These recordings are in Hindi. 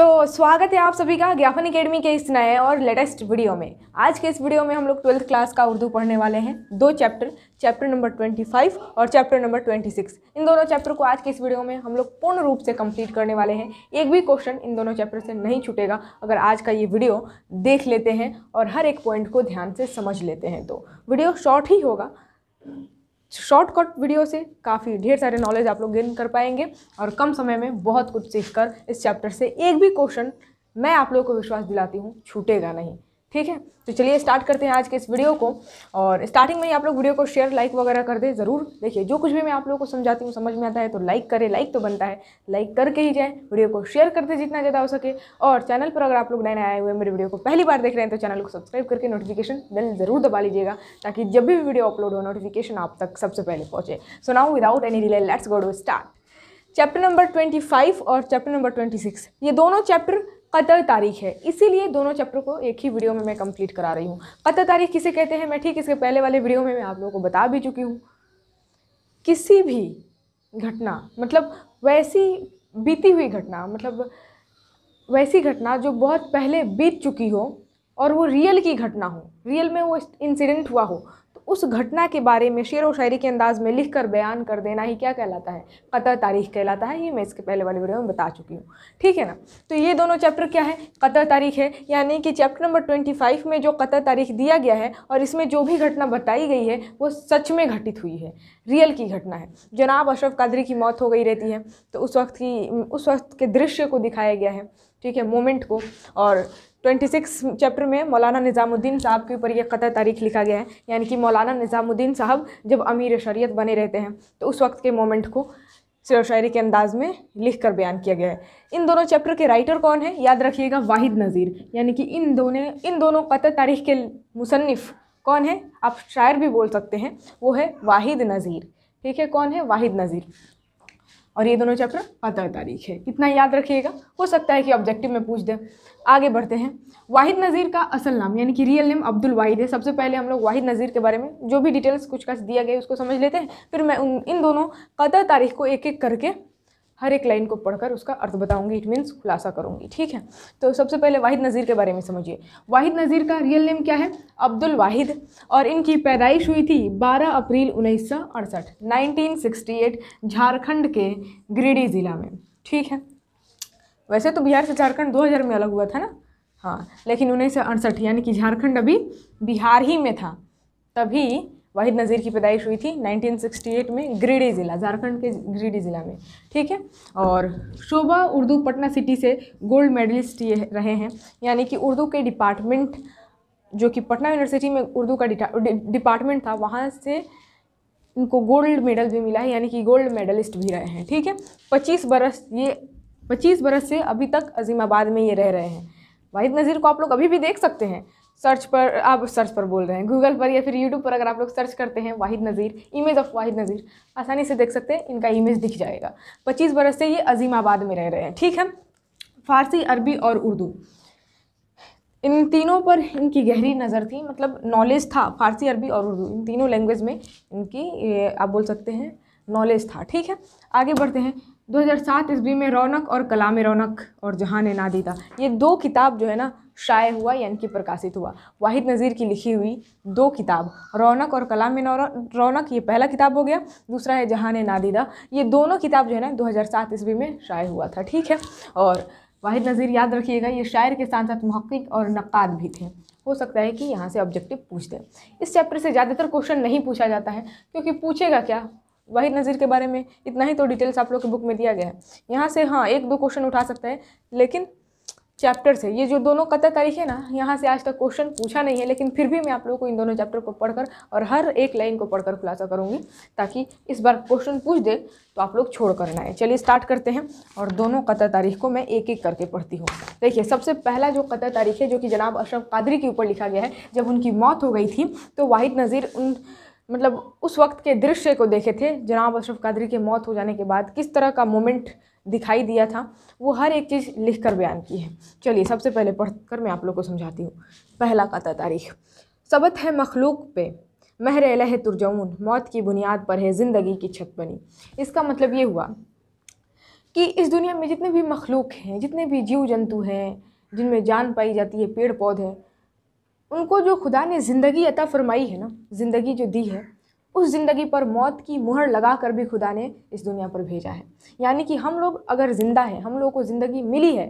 तो स्वागत है आप सभी का ज्ञापन एकेडमी के इस नए और लेटेस्ट वीडियो में आज के इस वीडियो में हम लोग ट्वेल्थ क्लास का उर्दू पढ़ने वाले हैं दो चैप्टर चैप्टर नंबर 25 और चैप्टर नंबर 26 इन दोनों चैप्टर को आज के इस वीडियो में हम लोग पूर्ण रूप से कंप्लीट करने वाले हैं एक भी क्वेश्चन इन दोनों चैप्टर से नहीं छूटेगा अगर आज का ये वीडियो देख लेते हैं और हर एक पॉइंट को ध्यान से समझ लेते हैं तो वीडियो शॉर्ट ही होगा शॉर्टकट वीडियो से काफ़ी ढेर सारे नॉलेज आप लोग गेन कर पाएंगे और कम समय में बहुत कुछ सीखकर इस चैप्टर से एक भी क्वेश्चन मैं आप लोगों को विश्वास दिलाती हूँ छूटेगा नहीं ठीक है तो चलिए स्टार्ट करते हैं आज के इस वीडियो को और स्टार्टिंग में ही आप लोग वीडियो को शेयर लाइक वगैरह कर दें ज़रूर देखिए जो कुछ भी मैं आप लोगों को समझाती हूँ समझ में आता है तो लाइक करें लाइक तो बनता है लाइक करके ही जाए वीडियो को शेयर करते जितना ज़्यादा हो सके और चैनल पर अगर आप लोग नए नए आए हुए मेरे वीडियो को पहली बार देख रहे हैं तो चैनल को सब्सक्राइब करके नोटिफिकेशन बिल ज़रूर दबा लीजिएगा ताकि जब भी वीडियो अपलोड हो नोटिफिकेशन आप तक सबसे पहले पहुँचे so now without any delay let's go to start chapter number twenty five और चैप्टर नंबर ट्वेंटी सिक्स ये दोनों चैप्टर कतर तारीख है इसीलिए दोनों चैप्टर को एक ही वीडियो में मैं कंप्लीट करा रही हूँ कतर तारीख किसे कहते हैं मैं ठीक इसके पहले वाले वीडियो में मैं आप लोगों को बता भी चुकी हूँ किसी भी घटना मतलब वैसी बीती हुई घटना मतलब वैसी घटना जो बहुत पहले बीत चुकी हो और वो रियल की घटना हो रियल में वो इंसिडेंट हुआ हो उस घटना के बारे में शेर व शायरी के अंदाज़ में लिख कर बयान कर देना ही क्या कहलाता है कतर तारीख कहलाता है ये मैं इसके पहले वाले वीडियो में बता चुकी हूँ ठीक है ना तो ये दोनों चैप्टर क्या है कतर तारीख है यानी कि चैप्टर नंबर ट्वेंटी फाइव में जो कतर तारीख दिया गया है और इसमें जो भी घटना बताई गई है वो सच में घटित हुई है रियल की घटना है जनाब अशरफ कादरी की मौत हो गई रहती है तो उस वक्त की उस वक्त के दृश्य को दिखाया गया है ठीक है मोमेंट को और 26 चैप्टर में मौलाना निज़ामुद्दीन साहब के ऊपर ये क़त तारीख लिखा गया है यानी कि मौलाना निज़ामुद्दीन साहब जब अमीर शरीयत बने रहते हैं तो उस वक्त के मोमेंट को व शायरी के अंदाज में लिख कर बयान किया गया है इन दोनों चैप्टर के राइटर कौन है याद रखिएगा वाहिद नज़ीर यानी कि इन दोनों इन दोनों क़त तारीख के मुसनफ़ कौन है आप शायर भी बोल सकते हैं वो है वाहिद नज़ीर ठीक है कौन है वाहिद नज़ीर और ये दोनों चैप्टर पंद्रह तारीख है इतना याद रखिएगा हो सकता है कि ऑब्जेक्टिव में पूछ दें आगे बढ़ते हैं वाहिद नज़ीर का असल नाम यानी कि रियल नेम अब्दुल वाहिद है सबसे पहले हम लोग वाहिद नज़ीर के बारे में जो भी डिटेल्स कुछ का दिया गया उसको समझ लेते हैं फिर मैं उन इन दोनों कतर तारीख को एक एक करके हर एक लाइन को पढ़कर उसका अर्थ बताऊंगी इट मीन्स खुलासा करूंगी ठीक है तो सबसे पहले वाहिद नज़ीर के बारे में समझिए वाहिद नज़ीर का रियल नेम क्या है अब्दुल वाहिद और इनकी पैदाइश हुई थी 12 अप्रैल उन्नीस सौ अड़सठ नाइनटीन झारखंड के गिरिडीह ज़िला में ठीक है वैसे तो बिहार से झारखंड दो में अलग हुआ था ना हाँ लेकिन उन्नीस सौ अड़सठ यानी कि झारखंड अभी बिहार ही में था तभी वाहिद नज़ीर की पैदाइश हुई थी 1968 में ग्रीडी ज़िला झारखंड के ग्रीडी ज़िला में ठीक है और शोभा उर्दू पटना सिटी से गोल्ड मेडलिस्ट ये रहे हैं यानी कि उर्दू के डिपार्टमेंट जो कि पटना यूनिवर्सिटी में उर्दू का डिपार्टमेंट था वहाँ से इनको गोल्ड मेडल भी मिला है यानी कि गोल्ड मेडलिस्ट भी रहे हैं ठीक है पच्चीस बरस ये पच्चीस बरस से अभी तक अजीमाबाद में ये रह रहे हैं वाहिद नज़ीर को आप लोग अभी भी देख सकते हैं सर्च पर आप सर्च पर बोल रहे हैं गूगल पर या फिर यूट्यूब पर अगर आप लोग सर्च करते हैं वाहिद नज़ीर इमेज ऑफ वाहिद नज़ीर आसानी से देख सकते हैं इनका इमेज दिख जाएगा पच्चीस बरस से ये अजीमाबाद में रह रहे हैं ठीक है फारसी अरबी और उर्दू इन तीनों पर इनकी गहरी नज़र थी मतलब नॉलेज था फारसी अरबी और उर्दू इन तीनों लैंग्वेज में इनकी आप बोल सकते हैं नॉलेज था ठीक है आगे बढ़ते हैं 2007 ईस्वी में रौनक और कलाम रौनक और ने नादीदा ये दो किताब जो है ना शाये हुआ यानी कि प्रकाशित हुआ वाहिद नज़ीर की लिखी हुई दो किताब रौनक और कलाम रौनक ये पहला किताब हो गया दूसरा है ने नादीदा ये दोनों किताब जो है ना 2007 ईस्वी में शाये हुआ था ठीक है और वाहिद नज़ीर याद रखिएगा ये शायर के साथ साथ महक्क और नक़ाद भी थे हो सकता है कि यहाँ से ऑब्जेक्टिव पूछ दें इस चैप्टर से ज़्यादातर क्वेश्चन नहीं पूछा जाता है क्योंकि पूछेगा क्या वाहिद नज़ीर के बारे में इतना ही तो डिटेल्स आप लोग के बुक में दिया गया है यहाँ से हाँ एक दो क्वेश्चन उठा सकते हैं लेकिन चैप्टर से ये जो दोनों कतर तारीख है ना यहाँ से आज तक क्वेश्चन पूछा नहीं है लेकिन फिर भी मैं आप लोगों को इन दोनों चैप्टर को पढ़कर और हर एक लाइन को पढ़कर खुलासा करूँगी ताकि इस बार क्वेश्चन पूछ दे तो आप लोग छोड़ कर ना आए चलिए स्टार्ट करते हैं और दोनों कतर तारीख को मैं एक एक करके पढ़ती हूँ देखिए सबसे पहला जो कतर तारीख है जो कि जनाब अशरफ कादरी के ऊपर लिखा गया है जब उनकी मौत हो गई थी तो वाहिद नज़ीर उन मतलब उस वक्त के दृश्य को देखे थे जनाब अशरफ कादरी के मौत हो जाने के बाद किस तरह का मोमेंट दिखाई दिया था वो हर एक चीज़ लिख कर बयान की है चलिए सबसे पहले पढ़ कर मैं आप लोग को समझाती हूँ पहला कता तारीख सबत है मखलूक पे महर लह तुरजाउन मौत की बुनियाद पर है ज़िंदगी की छत बनी इसका मतलब ये हुआ कि इस दुनिया में जितने भी मखलूक हैं जितने भी जीव जंतु हैं जिनमें जान पाई जाती है पेड़ पौधे उनको जो खुदा ने ज़िंदगी अता फरमाई है ना ज़िंदगी जो दी है उस ज़िंदगी पर मौत की मुहर लगा कर भी खुदा ने इस दुनिया पर भेजा है यानी कि हम लोग अगर ज़िंदा हैं हम लोगों को ज़िंदगी मिली है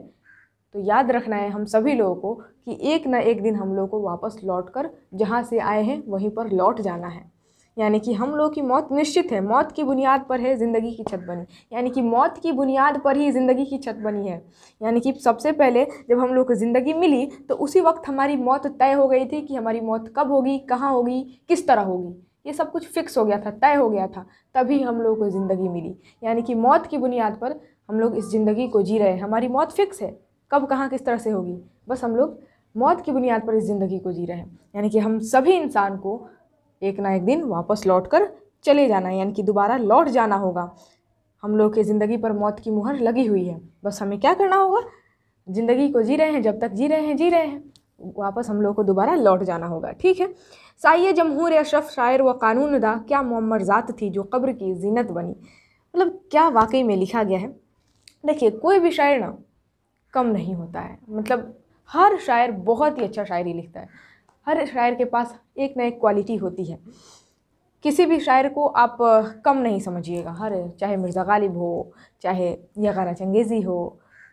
तो याद रखना है हम सभी लोगों को कि एक ना एक दिन हम लोगों को वापस लौट कर जहाँ से आए हैं वहीं पर लौट जाना है यानी कि हम लोगों की मौत निश्चित है मौत की बुनियाद पर है ज़िंदगी की छत बनी यानी कि मौत की बुनियाद पर ही ज़िंदगी की छत बनी है यानी कि सबसे पहले जब हम लोग को ज़िंदगी मिली तो उसी वक्त हमारी मौत तय हो गई थी कि हमारी मौत कब होगी कहाँ होगी किस तरह होगी ये सब कुछ फिक्स हो गया था तय हो गया था तभी हम लोगों को ज़िंदगी मिली यानी कि मौत की बुनियाद पर हम लोग इस ज़िंदगी को जी रहे हैं हमारी मौत फिक्स है कब कहाँ किस तरह से होगी बस हम लोग मौत की बुनियाद पर इस ज़िंदगी को जी रहे हैं यानी कि हम सभी इंसान को एक ना एक दिन वापस लौट कर चले जाना है यानी कि दोबारा लौट जाना होगा हम लोग के ज़िंदगी पर मौत की मुहर लगी हुई है बस हमें क्या करना होगा ज़िंदगी को जी रहे हैं जब तक जी रहे हैं जी रहे हैं वापस हम लोग को दोबारा लौट जाना होगा ठीक है साइय जमहूर अशरफ शायर व कानून दा क्या मम्मर ज़ात थी जो कब्र की जीनत बनी मतलब क्या वाकई में लिखा गया है देखिए कोई भी शायर ना कम नहीं होता है मतलब हर शायर बहुत ही अच्छा शायरी लिखता है हर शायर के पास एक ना एक क्वालिटी होती है किसी भी शायर को आप कम नहीं समझिएगा हर चाहे मिर्ज़ा गालिब हो चाहे यगाना चंगेज़ी हो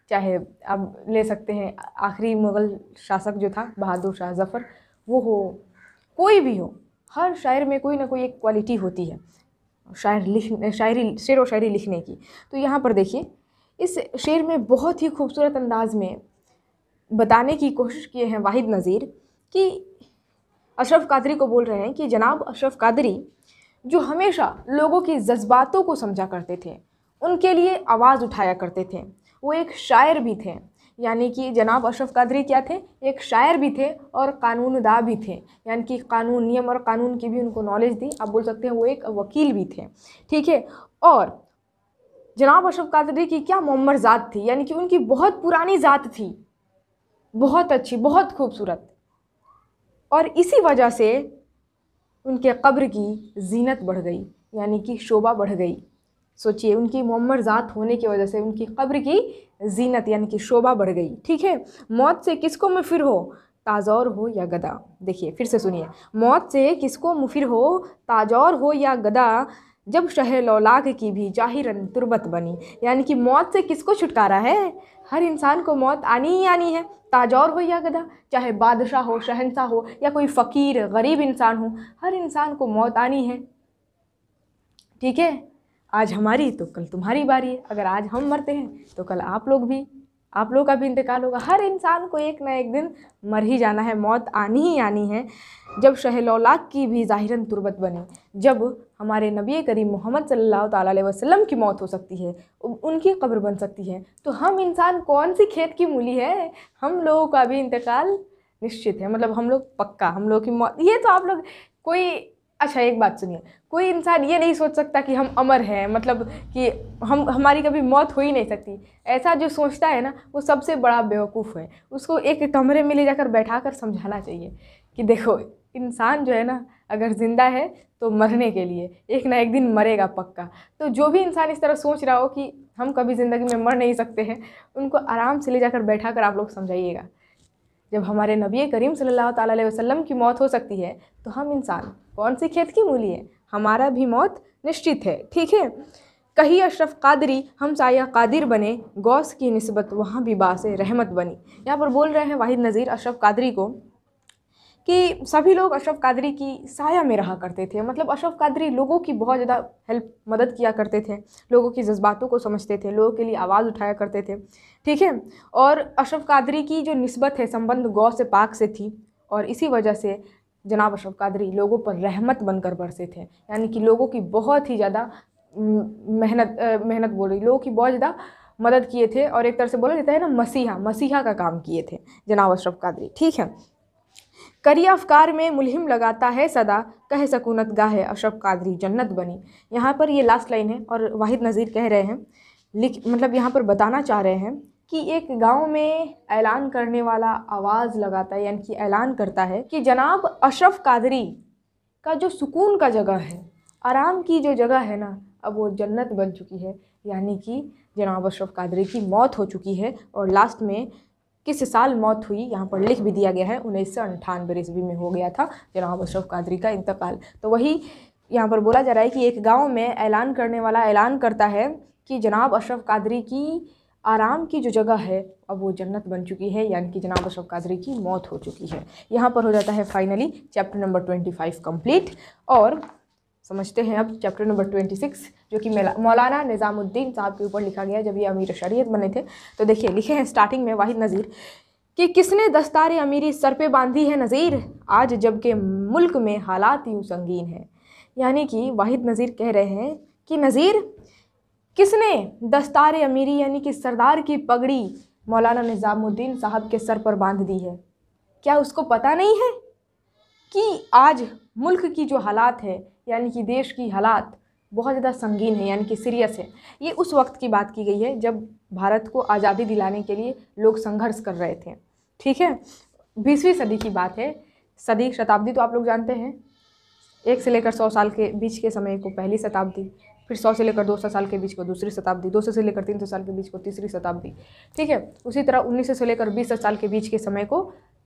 चाहे आप ले सकते हैं आखिरी मुग़ल शासक जो था बहादुर शाह जफ़र वो हो कोई भी हो हर शायर में कोई ना कोई एक क्वालिटी होती है शायर लिख शायरी शेर व शायरी लिखने की तो यहाँ पर देखिए इस शेर में बहुत ही खूबसूरत अंदाज में बताने की कोशिश किए हैं वाहिद नज़ीर कि अशरफ कादरी को बोल रहे हैं कि जनाब अशरफ कादरी जो हमेशा लोगों के जज्बातों को समझा करते थे उनके लिए आवाज़ उठाया करते थे वो एक शायर भी थे यानी कि जनाब अशरफ कादरी क्या थे एक शायर भी थे और कानूनदा भी थे यानी कि कानून नियम और कानून की भी उनको नॉलेज दी आप बोल सकते हैं वो एक वकील भी थे ठीक है और जनाब अशरफ कादरी की क्या मम्मर ज़ात थी यानी कि उनकी बहुत पुरानी ज़ात थी बहुत अच्छी बहुत खूबसूरत और इसी वजह से उनके कब्र की जीनत बढ़ गई यानी कि शोभा बढ़ गई सोचिए उनकी मम्मर ज़ात होने की वजह से उनकी कब्र की जीनत यानी कि शोभा बढ़ गई ठीक है मौत से किसको मुफिर हो ताजौर हो या गदा देखिए फिर से सुनिए मौत से किसको मुफिर हो ताजौर हो या गदा जब शहल औलाग की भी जाहिरन तुरबत बनी यानी कि मौत से किसको छुटकारा है हर इंसान को मौत आनी ही आनी है ताजौर हो या गधा चाहे बादशाह हो शहनशाह हो या कोई फ़कीर गरीब इंसान हो हर इंसान को मौत आनी है ठीक है आज हमारी तो कल तुम्हारी बारी है अगर आज हम मरते हैं तो कल आप लोग भी आप लोग का भी इंतकाल होगा हर इंसान को एक ना एक दिन मर ही जाना है मौत आनी ही आनी है जब शहलौलाक की भी ज़ाहिरन तुरबत बनी जब हमारे नबी करीम मोहम्मद सल्लल्लाहु अलैहि वसल्लम की मौत हो सकती है उनकी कब्र बन सकती है तो हम इंसान कौन सी खेत की मूली है हम लोगों का भी इंतकाल निश्चित है मतलब हम लोग पक्का हम लोगों की मौत ये तो आप लोग कोई अच्छा एक बात सुनिए कोई इंसान ये नहीं सोच सकता कि हम अमर हैं मतलब कि हम हमारी कभी मौत हो ही नहीं सकती ऐसा जो सोचता है ना वो सबसे बड़ा बेवकूफ़ है उसको एक कमरे में ले जाकर बैठा कर समझाना चाहिए कि देखो इंसान जो है ना अगर ज़िंदा है तो मरने के लिए एक ना एक दिन मरेगा पक्का तो जो भी इंसान इस तरह सोच रहा हो कि हम कभी ज़िंदगी में मर नहीं सकते हैं उनको आराम से ले जाकर बैठा कर आप लोग समझाइएगा जब हमारे नबी करीम सल्लल्लाहु अलैहि वसल्लम की मौत हो सकती है तो हम इंसान कौन सी खेत की मूली है हमारा भी मौत निश्चित है ठीक है कहीं अशरफ कादरी हम साया कादिर बने गौस की नस्बत वहाँ भी बास रहमत बनी यहाँ पर बोल रहे हैं वाहिद नज़ीर अशरफ कादरी को कि सभी लोग अशरफ कादरी की साया में रहा करते थे मतलब अशरफ कादरी लोगों की बहुत ज़्यादा हेल्प मदद किया करते थे लोगों की जज्बातों को समझते थे लोगों के लिए आवाज़ उठाया करते थे ठीक है और अशरफ कादरी की जो नस्बत है संबंध गौ से पाक से थी और इसी वजह से जनाब अशरफ कादरी लोगों पर रहमत बनकर बरसे थे यानी कि लोगों की बहुत ही ज़्यादा मेहनत मेहनत बोल रही लोगों की बहुत ज़्यादा मदद किए थे और एक तरह से बोला जाता है ना मसीहा मसीहा का काम किए थे जनाब अशरफ कादरी ठीक है करी अफकार में मुलहिम लगाता है सदा कह सकूनत गाहे अशफ कादरी जन्नत बनी यहाँ पर ये लास्ट लाइन है और वाहिद नज़ीर कह रहे हैं लिख मतलब यहाँ पर बताना चाह रहे हैं कि एक गांव में ऐलान करने वाला आवाज़ लगाता है यानी कि ऐलान करता है कि जनाब अशरफ कादरी का जो सुकून का जगह है आराम की जो जगह है ना अब वो जन्नत बन चुकी है यानी कि जनाब अशरफ कादरी की मौत हो चुकी है और लास्ट में किस साल मौत हुई यहाँ पर लिख भी दिया गया है उन्नीस सौ अंठानवे ईस्वी में हो गया था जनाब अशरफ कादरी का इंतकाल तो वही यहाँ पर बोला जा रहा है कि एक गाँव में ऐलान करने वाला ऐलान करता है कि जनाब अशरफ कादरी की आराम की जो जगह है अब वो जन्नत बन चुकी है यानी कि जनाब अशरफ कादरी की मौत हो चुकी है यहाँ पर हो जाता है finally chapter number twenty five complete और समझते हैं अब चैप्टर नंबर ट्वेंटी सिक्स जो कि मौलाना निज़ामुद्दीन साहब के ऊपर लिखा गया जब ये अमीर शरीयत बने थे तो देखिए लिखे हैं स्टार्टिंग में वाहिद नज़ीर कि किसने दस्तार अमीरी सर पे बांधी है नज़ीर आज जबकि मुल्क में हालात यूँ संगीन हैं यानी कि वाहिद नज़ीर कह रहे हैं कि नज़ीर किसने दस्तार अमीरी यानी कि सरदार की पगड़ी मौलाना निज़ामुद्दीन साहब के सर पर बांध दी है क्या उसको पता नहीं है कि आज मुल्क की जो हालात है यानी कि देश की हालात बहुत ज़्यादा संगीन है यानी कि सीरियस है ये उस वक्त की बात की गई है जब भारत को आज़ादी दिलाने के लिए लोग संघर्ष कर रहे थे ठीक है बीसवीं सदी की बात है सदी शताब्दी तो आप लोग जानते हैं एक से लेकर सौ साल के बीच के समय को पहली शताब्दी फिर सौ से लेकर दो सौ साल के बीच को दूसरी शताब्दी दो सौ से लेकर तीन सौ साल के बीच को तीसरी शताब्दी ठीक है उसी तरह उन्नीस सौ से लेकर बीस सौ साल के बीच के समय को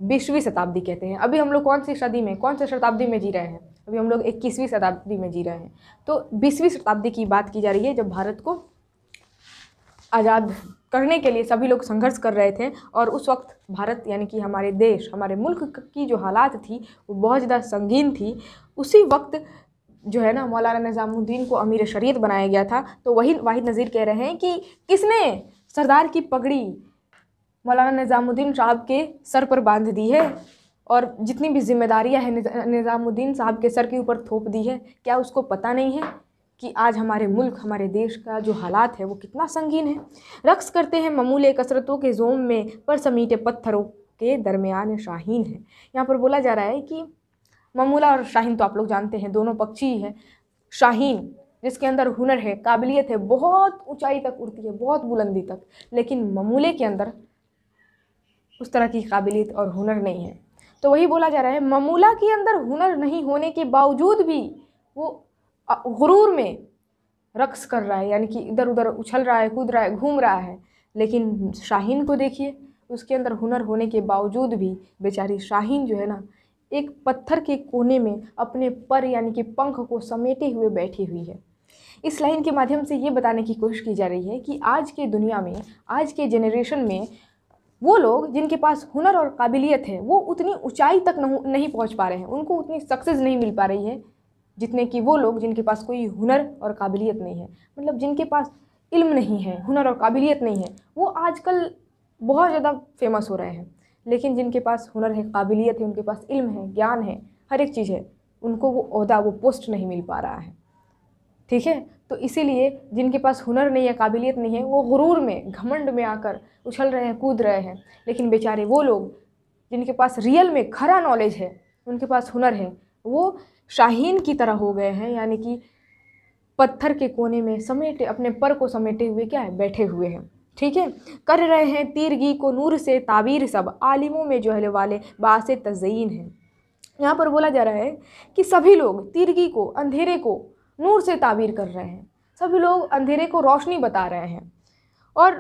बीसवीं शताब्दी कहते हैं अभी हम लोग कौन सी सदी में कौन से शताब्दी में जी रहे हैं अभी हम लोग इक्कीसवीं शताब्दी में जी रहे हैं तो बीसवीं शताब्दी की बात की जा रही है जब भारत को आज़ाद करने के लिए सभी लोग संघर्ष कर रहे थे और उस वक्त भारत यानी कि हमारे देश हमारे मुल्क की जो हालात थी वो बहुत ज़्यादा संगीन थी उसी वक्त जो है ना मौलाना निज़ामुद्दीन को अमीर शरीयत बनाया गया था तो वही वाहिद नज़ीर कह रहे हैं कि किसने सरदार की पगड़ी मौलाना निज़ामुद्दीन साहब के सर पर बांध दी है और जितनी भी जिम्मेदारियां हैं निज़ामुद्दीन साहब के सर के ऊपर थोप दी है क्या उसको पता नहीं है कि आज हमारे मुल्क हमारे देश का जो हालात है वो कितना संगीन है रक्स करते हैं ममूल कसरतों के जोम में पर समीटे पत्थरों के दरमियान शाहीन है यहाँ पर बोला जा रहा है कि ममूला और शाहीन तो आप लोग जानते हैं दोनों पक्षी ही है शाहीन जिसके अंदर हुनर है काबिलियत है बहुत ऊंचाई तक उड़ती है बहुत बुलंदी तक लेकिन ममूले के अंदर उस तरह की काबिलियत और हुनर नहीं है तो वही बोला जा रहा है ममूला के अंदर हुनर नहीं होने के बावजूद भी वो गुरूर में रक्स कर रहा है यानी कि इधर उधर उछल रहा है कूद रहा है घूम रहा है लेकिन शाहीन को देखिए उसके अंदर हुनर होने के बावजूद भी बेचारी शाहीन जो है ना एक पत्थर के कोने में अपने पर यानी कि पंख को समेटे हुए बैठी हुई है इस लाइन के माध्यम से ये बताने की कोशिश की जा रही है कि आज के दुनिया में आज के जेनरेशन में वो लोग जिनके पास हुनर और काबिलियत है वो उतनी ऊंचाई तक नहीं पहुंच पा रहे हैं उनको उतनी सक्सेस नहीं मिल पा रही है जितने कि वो लोग जिनके पास कोई हुनर और काबिलियत नहीं है मतलब जिनके पास इल्म नहीं है हुनर और काबिलियत नहीं है वो आजकल बहुत ज़्यादा फेमस हो रहे हैं लेकिन जिनके पास हुनर है काबिलियत है उनके पास इल्म है ज्ञान है हर एक चीज़ है उनको वो अहदा वो पोस्ट नहीं मिल पा रहा है ठीक है तो इसीलिए जिनके पास हुनर नहीं है काबिलियत नहीं है वो गुरूर में घमंड में आकर उछल रहे हैं कूद रहे हैं लेकिन बेचारे वो लोग जिनके पास रियल में खरा नॉलेज है उनके पास हुनर है वो शाहीन की तरह हो गए हैं यानी कि पत्थर के कोने में समेटे अपने पर को समेटे हुए क्या है बैठे हुए हैं ठीक है कर रहे हैं तीरगी को नूर से ताबीर सब आलिमों में जो है वाले बास तज़यीन हैं यहाँ पर बोला जा रहा है कि सभी लोग तीरगी को अंधेरे को नूर से ताबीर कर रहे हैं सभी लोग अंधेरे को रोशनी बता रहे हैं और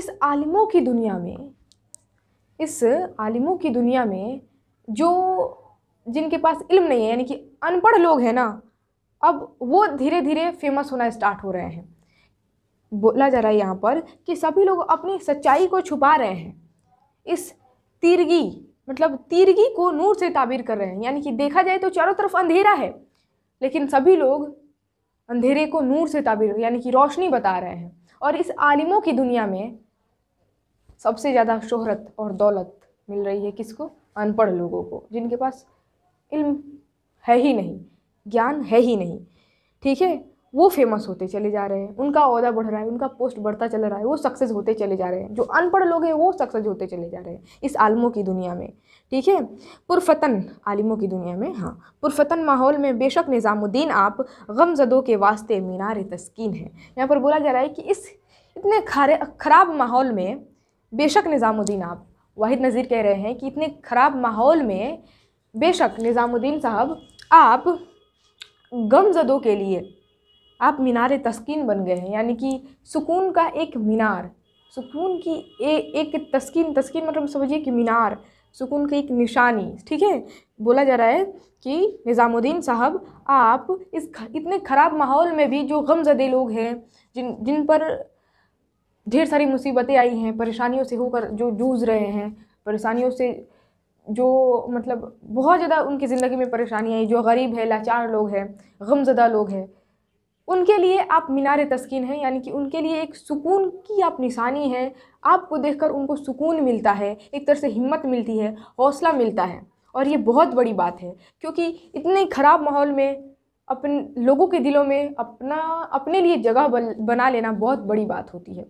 इस आलिमों की दुनिया में इस आलिमों की दुनिया में जो जिनके पास इल्म नहीं है यानी कि अनपढ़ लोग हैं ना अब वो धीरे धीरे फेमस होना स्टार्ट हो रहे हैं बोला जा रहा है यहाँ पर कि सभी लोग अपनी सच्चाई को छुपा रहे हैं इस तीरगी मतलब तीरगी को नूर से ताबीर कर रहे हैं यानी कि देखा जाए तो चारों तरफ अंधेरा है लेकिन सभी लोग अंधेरे को नूर से ताबीर यानी कि रोशनी बता रहे हैं और इस आलिमों की दुनिया में सबसे ज़्यादा शोहरत और दौलत मिल रही है किसको अनपढ़ लोगों को जिनके पास इल्म है ही नहीं ज्ञान है ही नहीं ठीक है वो फेमस होते चले जा रहे हैं उनका अहदा बढ़ रहा है उनका पोस्ट बढ़ता चला रहा है वो सक्सेस होते चले जा रहे हैं जो अनपढ़ लोग हैं वो सक्सेस होते चले जा रहे हैं इस आलमों की दुनिया में ठीक है पुरफतन आलिमों की दुनिया में हाँ पुरफतन माहौल में बेशक निज़ामुद्दीन आप गमजदों के वास्ते मीनार तस्किन है यहाँ पर बोला जा रहा है कि इस इतने खारे ख़राब माहौल में बेशक निज़ामुद्दीन आप वाहिद नज़ीर कह रहे हैं कि इतने ख़राब माहौल में बेशक निज़ामुद्दीन साहब आप गमजदों के लिए आप मीनार तस्किन बन गए हैं यानी कि सुकून का एक मीनार सुकून की ए, एक तस्किन तस्किन मतलब समझिए कि मीनार सुकून की एक निशानी ठीक है बोला जा रहा है कि निज़ामुद्दीन साहब आप इस इतने ख़राब माहौल में भी जो गमजदे लोग हैं जिन जिन पर ढेर सारी मुसीबतें आई हैं परेशानियों से होकर जो जूझ रहे हैं परेशानियों से जो मतलब बहुत ज़्यादा उनकी ज़िंदगी में परेशानी आई जो गरीब है लाचार लोग हैं गमजदा लोग हैं उनके लिए आप मीनार तस्किन हैं यानी कि उनके लिए एक सुकून की आप निशानी हैं आपको देखकर उनको सुकून मिलता है एक तरह से हिम्मत मिलती है हौसला मिलता है और ये बहुत बड़ी बात है क्योंकि इतने ख़राब माहौल में अपने लोगों के दिलों में अपना अपने लिए जगह बना लेना बहुत बड़ी बात होती है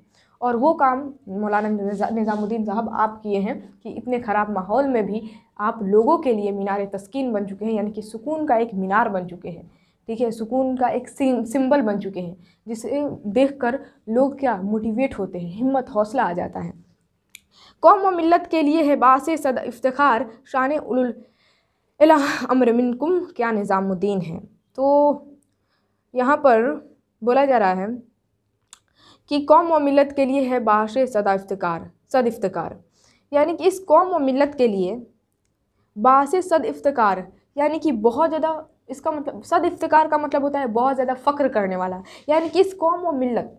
और वो काम मौलाना निज़ामुद्दीन साहब आप किए हैं कि इतने ख़राब माहौल में भी आप लोगों के लिए मीनार तस्किन बन चुके हैं यानी कि सुकून का एक मीनार बन चुके हैं ठीक है सुकून का एक सिंबल बन चुके हैं जिसे देखकर लोग क्या मोटिवेट होते हैं हिम्मत हौसला आ जाता है कौम व मिलत के लिए है बास सद इफ्तार शान उल अमरमिनकुम क्या निज़ामुद्दीन है तो यहाँ पर बोला जा रहा है कि कौम व मिलत के लिए है बाश सदा इफ्तार सद इफ्तार यानी कि इस कौम व मिलत के लिए बास सद इफ्तार यानी कि बहुत ज़्यादा इसका मतलब सद इफ्तार का मतलब होता है बहुत ज़्यादा फ़ख्र करने वाला यानी कि इस कौम व मिलत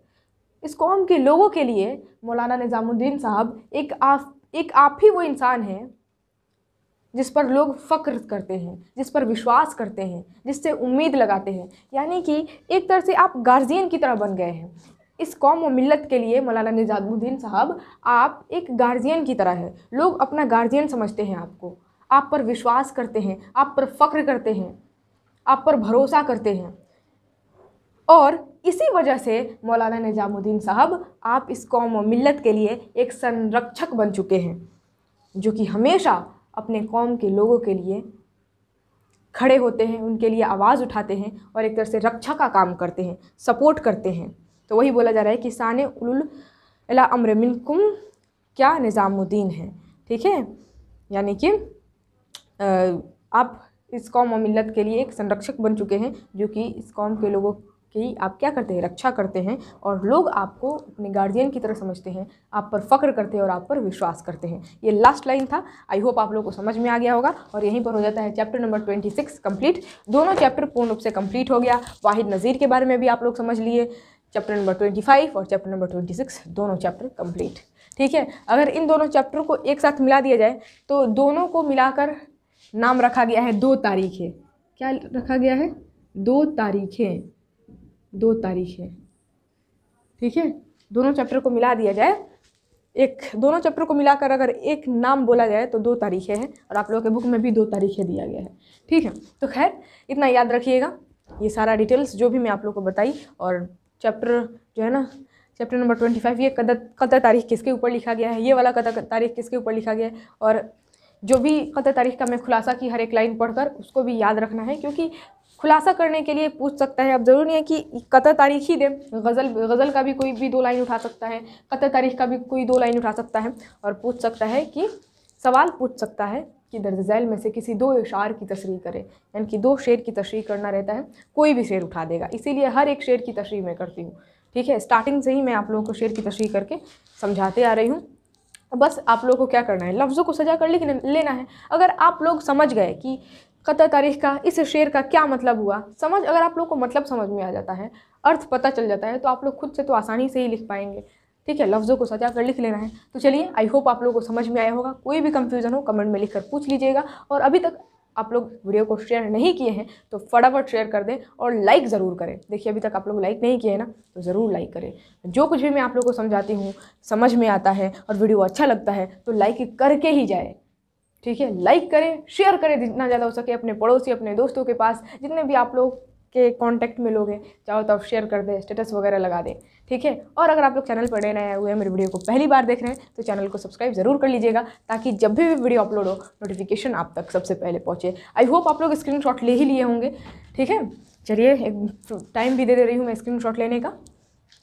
इस कौम के लोगों के लिए मौलाना निज़ामुद्दीन साहब एक आप एक आप ही वो इंसान हैं जिस पर लोग फ़ख्र करते हैं जिस पर विश्वास करते हैं जिससे उम्मीद लगाते हैं यानी कि एक तरह से आप गार्जियन की तरह बन गए हैं इस कौम व मिलत के लिए मौलाना निजामुद्दीन साहब आप एक गार्जियन की तरह है लोग अपना गार्जियन समझते हैं आपको आप पर विश्वास करते हैं आप पर फ़ख्र करते हैं आप पर भरोसा करते हैं और इसी वजह से मौलाना निजामुद्दीन साहब आप इस कौम व मिलत के लिए एक संरक्षक बन चुके हैं जो कि हमेशा अपने कौम के लोगों के लिए खड़े होते हैं उनके लिए आवाज़ उठाते हैं और एक तरह से रक्षा का काम करते हैं सपोर्ट करते हैं तो वही बोला जा रहा है कि सान उल अमर मिनकुम क्या निज़ामुद्दीन है ठीक है यानी कि आप इस कौम और मिलत के लिए एक संरक्षक बन चुके हैं जो कि इस कौम के लोगों की आप क्या करते हैं रक्षा करते हैं और लोग आपको अपने गार्जियन की तरह समझते हैं आप पर फ़ख्र करते हैं और आप पर विश्वास करते हैं ये लास्ट लाइन था आई होप आप लोगों को समझ में आ गया होगा और यहीं पर हो जाता है chapter number twenty six complete दोनों चैप्टर पूर्ण रूप से कम्प्लीट हो गया वाहिद नज़ीर के बारे में भी आप लोग समझ लिए चैप्टर नंबर ट्वेंटी फाइव और चैप्टर नंबर ट्वेंटी सिक्स दोनों चैप्टर कम्प्लीट ठीक है अगर इन दोनों चैप्टर को एक साथ मिला दिया जाए तो दोनों को मिलाकर नाम रखा गया है दो तारीखें क्या रखा गया है दो तारीखें दो तारीखें ठीक है दोनों चैप्टर को मिला दिया जाए एक दोनों चैप्टर को मिलाकर अगर एक नाम बोला जाए तो दो तारीखें हैं और आप लोगों के बुक में भी दो तारीखें दिया गया है ठीक है तो खैर इतना याद रखिएगा ये सारा डिटेल्स जो भी मैं आप लोग को बताई और चैप्टर जो है ना चैप्टर नंबर ट्वेंटी फाइव ये कदर कतर तारीख किसके ऊपर लिखा गया है ये वाला कदर तारीख किसके ऊपर लिखा गया है और जो भी क़त तारीख का मैं खुलासा की हर एक लाइन पढ़कर उसको भी याद रखना है क्योंकि खुलासा करने के लिए पूछ सकता है अब ज़रूरी नहीं है कि कत तारीख ही दे गज़ल गज़ल का भी कोई भी दो लाइन उठा सकता है कत तारीख का भी कोई दो लाइन उठा सकता है और पूछ सकता है कि सवाल पूछ सकता है कि दर्ज झैल में से किसी दो इशार की तशरी करे यानी कि दो शेर की तशरी करना रहता है कोई भी शेर उठा देगा इसीलिए हर एक शेर की तशरी मैं करती हूँ ठीक है स्टार्टिंग से ही मैं आप लोगों को शेर की तशरी करके समझाते आ रही हूँ बस आप लोगों को क्या करना है लफ्ज़ों को सजा कर लिख लेना है अगर आप लोग समझ गए कि क़त तारीख का इस शेर का क्या मतलब हुआ समझ अगर आप लोग को मतलब समझ में आ जाता है अर्थ पता चल जाता है तो आप लोग खुद से तो आसानी से ही लिख पाएंगे ठीक है लफ्ज़ों को सजा कर लिख लेना है तो चलिए आई होप आप लोगों को समझ में आया होगा कोई भी कन्फ्यूज़न हो कमेंट में लिख कर पूछ लीजिएगा और अभी तक आप लोग वीडियो को शेयर नहीं किए हैं तो फटाफट शेयर कर दें और लाइक ज़रूर करें देखिए अभी तक आप लोग लाइक नहीं किए हैं ना तो ज़रूर लाइक करें जो कुछ भी मैं आप लोग को समझाती हूँ समझ में आता है और वीडियो अच्छा लगता है तो लाइक करके ही जाए ठीक है लाइक करें शेयर करें जितना ज़्यादा हो सके अपने पड़ोसी अपने दोस्तों के पास जितने भी आप लोग के कांटेक्ट में लोगे चाहो तो आप शेयर कर दें स्टेटस वगैरह लगा दें ठीक है और अगर आप लोग चैनल पर नए आए हुए हैं वीडियो को पहली बार देख रहे हैं तो चैनल को सब्सक्राइब जरूर कर लीजिएगा ताकि जब भी वीडियो अपलोड हो नोटिफिकेशन आप तक सबसे पहले पहुँचे आई होप आप लोग स्क्रीन ले ही लिए होंगे ठीक है चलिए एक टाइम भी दे दे रही हूँ मैं स्क्रीन लेने का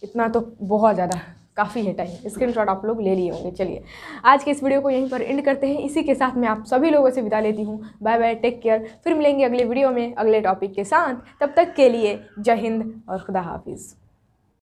इतना तो बहुत ज़्यादा काफ़ी है टाइम स्क्रीनशॉट आप लोग ले लिए होंगे चलिए आज के इस वीडियो को यहीं पर एंड करते हैं इसी के साथ मैं आप सभी लोगों से विदा लेती हूँ बाय बाय टेक केयर फिर मिलेंगे अगले वीडियो में अगले टॉपिक के साथ तब तक के लिए जय हिंद और खुदा हाफिज़